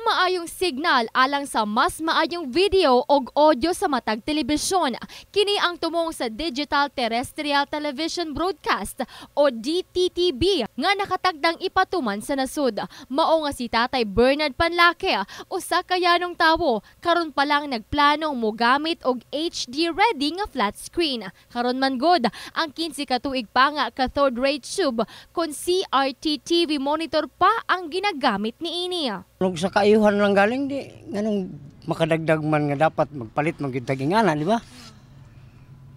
maayong signal alang sa mas maayong video o audio sa matag telebisyon. Kini ang tumong sa Digital Terrestrial Television Broadcast o DTTB nga nakatagdang ipatuman sa nasud. Mao nga si Tatay Bernard Panlake usa ka yanong tawo karon pa lang nagplanong mogamit og HD ready nga flat screen. Karon man god ang 15 ka tuig pa nga ka third rate tube kon CRT TV monitor pa ang ginagamit ni ini. Kung sa kaayuhan lang galing, di, ganun makadagdag man nga dapat magpalit, magdaging ana, di ba?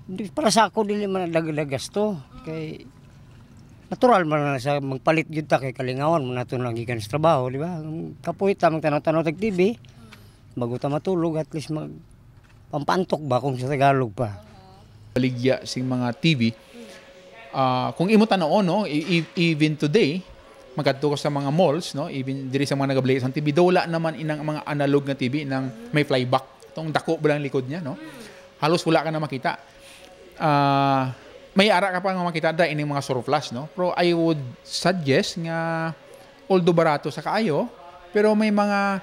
Di, para sa ako, dili man dagdag to. Kay, natural man na sa magpalit yun ta kay kalingawan, muna ito lang ikan sa trabaho, di ba? Kapuy ta, magtanaw-tanaw tag TV, bago ta matulog, at least mag, pampantok ba kung sa Tagalog pa. Baligya sing mga TV, uh, ah, kung imo tanaw no, e, e, even today, magadto ko sa mga malls no even diri sa mga nagablay ang TV dola naman inang mga analog na TV nang may flyback tong dako ba lang likod niya no halos wala ka na makita uh, may ara ka pa nga makita da ini mga surflash no pero I would suggest nga although barato sa kaayo pero may mga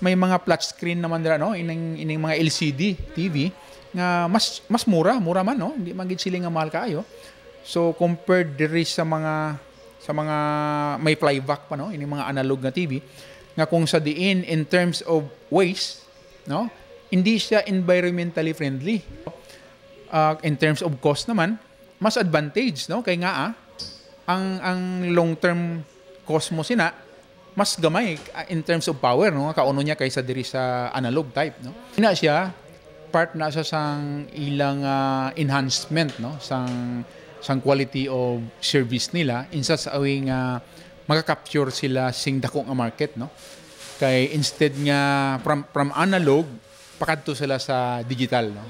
may mga flat screen naman dira no ining ining mga LCD TV nga mas mas mura mura man no hindi man gid sila nga mahal kaayo so compared diri sa mga sa mga may flyback pa no ini mga analog na TV nga kung sa diin in terms of waste no hindi siya environmentally friendly uh, in terms of cost naman mas advantage no kay nga ah, ang ang long term cost mo sina mas gamay ah, in terms of power no kauno niya kaysa diri sa analog type no ina siya part na siya sang ilang uh, enhancement no sang sang quality of service nila in such a way nga ah, makakapture sila sing dako nga market no kay instead nga from from analog pakadto sila sa digital no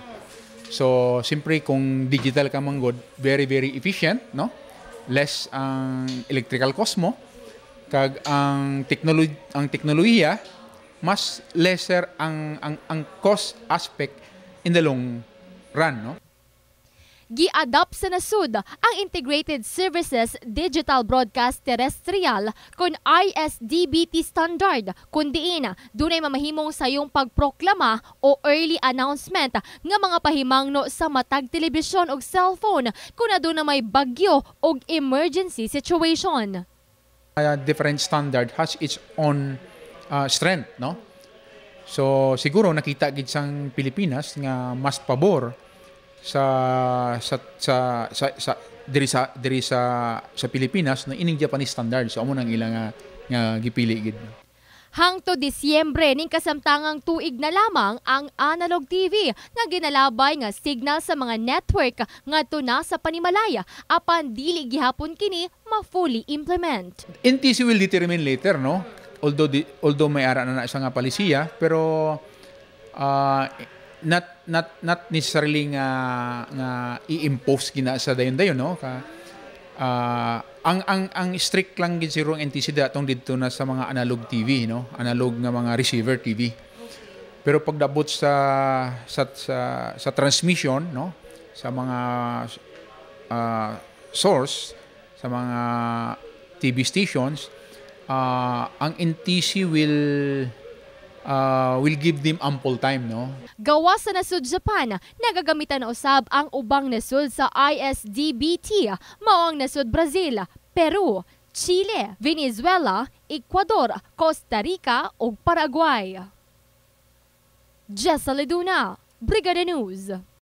so siyempre kung digital ka man god very very efficient no less ang electrical cost mo kag ang technology ang teknolohiya mas lesser ang ang ang cost aspect in the long run no gi-adopt sa nasud ang Integrated Services Digital Broadcast Terrestrial kun ISDBT standard kun diin dunay mamahimong sayong pagproklama o early announcement nga mga pahimangno sa matag telebisyon ug cellphone kun aduna may bagyo ug emergency situation. Uh, different standard has its own uh, strength, no? So siguro nakita gid sang Pilipinas nga mas pabor sa sa sa sa, sa diri sa diri sa sa Pilipinas na ining Japanese standard so amo nang ilang nga, ah, nga gipili gid Hangto Disyembre ning kasamtangang tuig na lamang ang analog TV nga ginalabay nga signal sa mga network nga tuna sa panimalaya apan dili gihapon kini ma-fully implement. NTC will determine later no although di, although may ara na na siya nga palisiya pero uh, not not not necessarily nga nga i-impose gina sa dayon dayon no ka uh, ang ang ang strict lang gid siro ang NTC datong didto na sa mga analog TV no analog nga mga receiver TV pero pagdabot sa sa sa, sa transmission no sa mga uh, source sa mga TV stations uh, ang NTC will uh, ah, will give them ample time. No? Gawa sa nasud Japan, nagagamitan na usab ang ubang nasud sa ISDBT, mao ang nasud Brazil, Peru, Chile, Venezuela, Ecuador, Costa Rica ug Paraguay. Jessa Leduna, Brigada News.